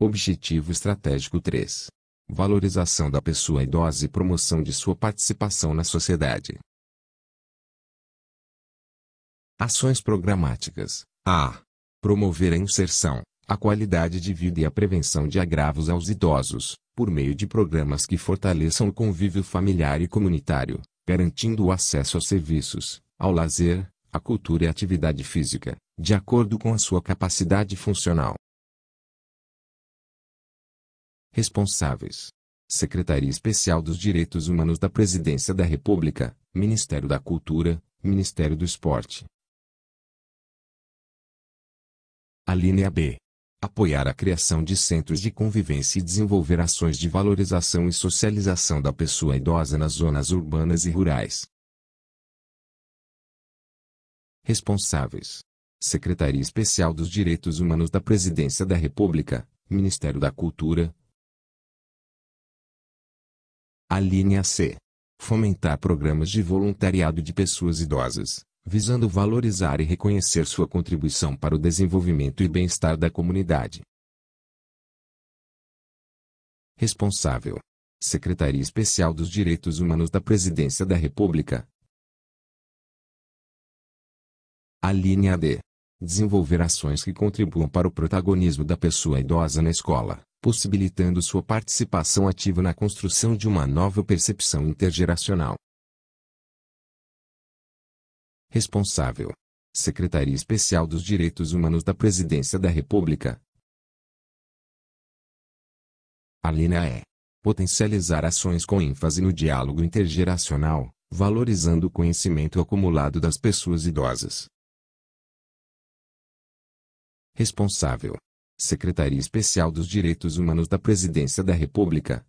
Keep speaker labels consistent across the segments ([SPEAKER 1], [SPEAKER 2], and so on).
[SPEAKER 1] Objetivo Estratégico 3. Valorização da pessoa idosa e promoção de sua participação na sociedade. Ações programáticas. A. Promover a inserção, a qualidade de vida e a prevenção de agravos aos idosos, por meio de programas que fortaleçam o convívio familiar e comunitário, garantindo o acesso aos serviços, ao lazer, à cultura e à atividade física, de acordo com a sua capacidade funcional. Responsáveis: Secretaria Especial dos Direitos Humanos da Presidência da República, Ministério da Cultura, Ministério do Esporte. Alínea B. Apoiar a criação de centros de convivência e desenvolver ações de valorização e socialização da pessoa idosa nas zonas urbanas e rurais. Responsáveis: Secretaria Especial dos Direitos Humanos da Presidência da República, Ministério da Cultura, Alínea C. Fomentar programas de voluntariado de pessoas idosas, visando valorizar e reconhecer sua contribuição para o desenvolvimento e bem-estar da comunidade. Responsável. Secretaria Especial dos Direitos Humanos da Presidência da República. Alínea D. Desenvolver ações que contribuam para o protagonismo da pessoa idosa na escola, possibilitando sua participação ativa na construção de uma nova percepção intergeracional. Responsável Secretaria Especial dos Direitos Humanos da Presidência da República. A linha é potencializar ações com ênfase no diálogo intergeracional, valorizando o conhecimento acumulado das pessoas idosas. Responsável Secretaria Especial dos Direitos Humanos da Presidência da República.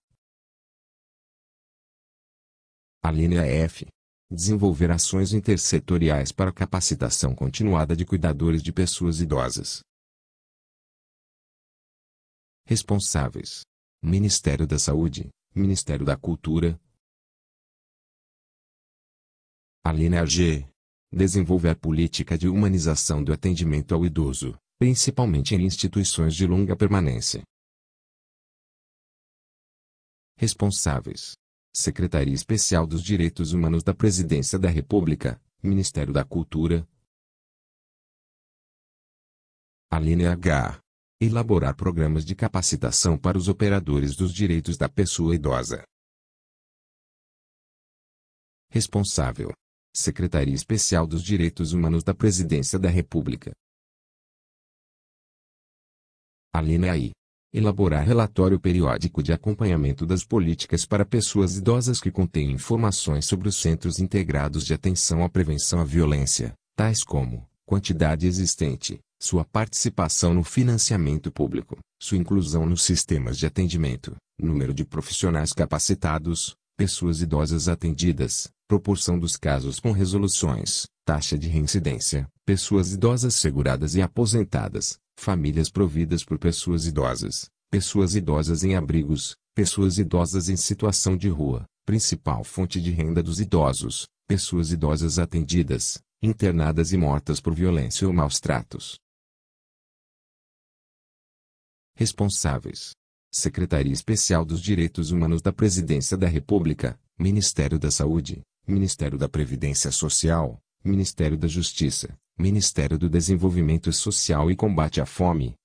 [SPEAKER 1] A F. Desenvolver ações intersetoriais para capacitação continuada de cuidadores de pessoas idosas. Responsáveis: Ministério da Saúde, Ministério da Cultura. A G. Desenvolver a política de humanização do atendimento ao idoso, principalmente em instituições de longa permanência. Responsáveis: Secretaria Especial dos Direitos Humanos da Presidência da República, Ministério da Cultura. Aline H. Elaborar programas de capacitação para os operadores dos direitos da pessoa idosa. Responsável: Secretaria Especial dos Direitos Humanos da Presidência da República. Alínea I. Elaborar relatório periódico de acompanhamento das políticas para pessoas idosas que contém informações sobre os centros integrados de atenção à prevenção à violência, tais como quantidade existente, sua participação no financiamento público, sua inclusão nos sistemas de atendimento, número de profissionais capacitados, pessoas idosas atendidas, proporção dos casos com resoluções, taxa de reincidência, pessoas idosas seguradas e aposentadas, famílias providas por pessoas idosas, pessoas idosas em abrigos, pessoas idosas em situação de rua, principal fonte de renda dos idosos, pessoas idosas atendidas, internadas e mortas por violência ou maus tratos. Responsáveis: Secretaria Especial dos Direitos Humanos da Presidência da República, Ministério da Saúde, Ministério da Previdência Social, Ministério da Justiça, Ministério do Desenvolvimento Social e Combate à Fome,